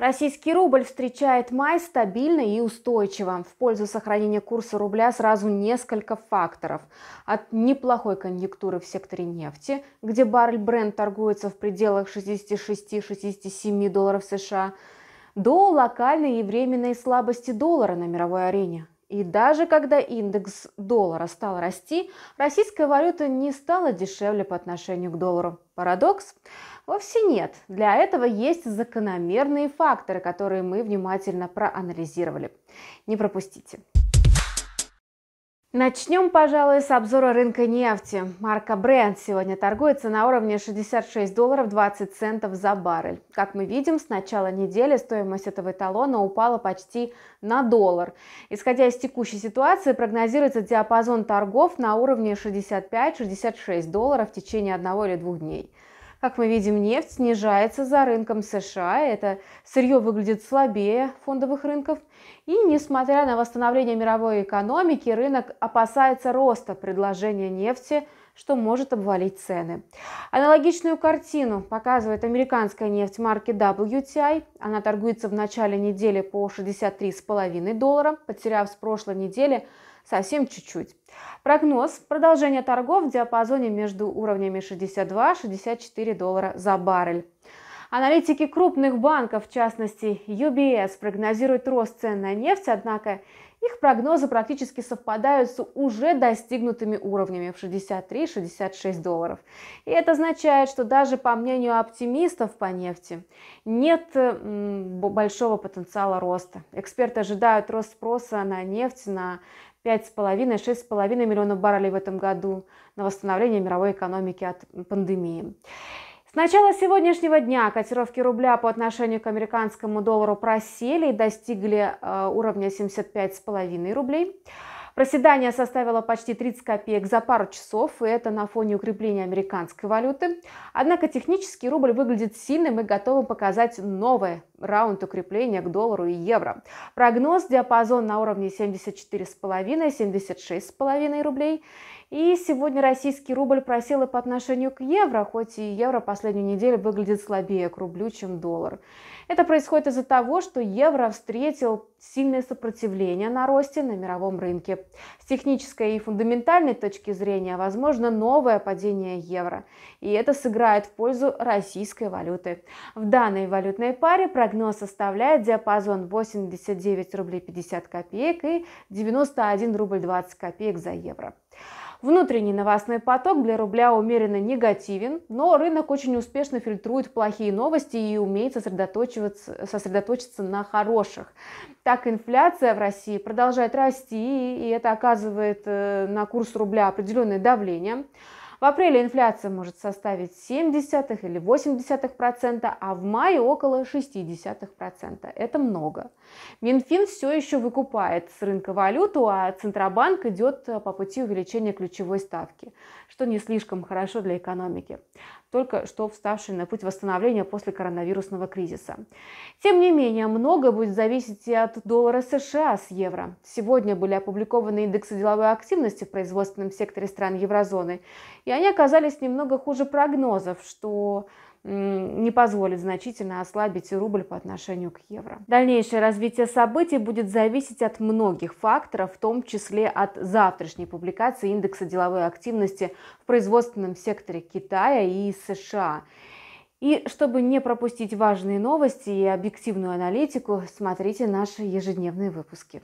Российский рубль встречает май стабильно и устойчиво. В пользу сохранения курса рубля сразу несколько факторов. От неплохой конъюнктуры в секторе нефти, где баррель бренд торгуется в пределах 66-67 долларов США, до локальной и временной слабости доллара на мировой арене. И даже когда индекс доллара стал расти, российская валюта не стала дешевле по отношению к доллару. Парадокс? Вовсе нет. Для этого есть закономерные факторы, которые мы внимательно проанализировали. Не пропустите. Начнем, пожалуй, с обзора рынка нефти. Марка Brent сегодня торгуется на уровне 66 долларов 20 центов за баррель. Как мы видим, с начала недели стоимость этого эталона упала почти на доллар. Исходя из текущей ситуации, прогнозируется диапазон торгов на уровне 65-66 долларов в течение одного или двух дней. Как мы видим, нефть снижается за рынком США, это сырье выглядит слабее фондовых рынков. И несмотря на восстановление мировой экономики, рынок опасается роста предложения нефти – что может обвалить цены. Аналогичную картину показывает американская нефть марки WTI. Она торгуется в начале недели по 63,5 доллара, потеряв с прошлой недели совсем чуть-чуть. Прогноз – продолжение торгов в диапазоне между уровнями 62-64 доллара за баррель. Аналитики крупных банков, в частности UBS, прогнозируют рост цен на нефть, однако их прогнозы практически совпадают с уже достигнутыми уровнями в 63-66 долларов. И это означает, что даже по мнению оптимистов по нефти нет большого потенциала роста. Эксперты ожидают рост спроса на нефть на 5,5-6,5 миллионов баррелей в этом году на восстановление мировой экономики от пандемии. С начала сегодняшнего дня котировки рубля по отношению к американскому доллару просели и достигли э, уровня 75,5 рублей. Проседание составило почти 30 копеек за пару часов, и это на фоне укрепления американской валюты. Однако технически рубль выглядит сильным и готовым показать новое раунд укрепления к доллару и евро. Прогноз диапазон на уровне 74,5-76,5 рублей. И сегодня российский рубль просел и по отношению к евро, хоть и евро последнюю неделю выглядит слабее к рублю, чем доллар. Это происходит из-за того, что евро встретил сильное сопротивление на росте на мировом рынке. С технической и фундаментальной точки зрения возможно новое падение евро, и это сыграет в пользу российской валюты. В данной валютной паре прогноз прогноз составляет диапазон 89 рублей 50 копеек и 91 рубль 20 копеек за евро. Внутренний новостной поток для рубля умеренно негативен, но рынок очень успешно фильтрует плохие новости и умеет сосредоточиваться, сосредоточиться на хороших. Так инфляция в России продолжает расти, и это оказывает э, на курс рубля определенное давление. В апреле инфляция может составить 0,7 или 0,8%, а в мае около 0,6%. Это много. Минфин все еще выкупает с рынка валюту, а Центробанк идет э, по пути увеличения ключевой ставки, что не слишком хорошо для экономики только что вставший на путь восстановления после коронавирусного кризиса. Тем не менее, многое будет зависеть и от доллара США с евро. Сегодня были опубликованы индексы деловой активности в производственном секторе стран еврозоны и и они оказались немного хуже прогнозов, что не позволит значительно ослабить рубль по отношению к евро. Дальнейшее развитие событий будет зависеть от многих факторов, в том числе от завтрашней публикации индекса деловой активности в производственном секторе Китая и США. И чтобы не пропустить важные новости и объективную аналитику, смотрите наши ежедневные выпуски.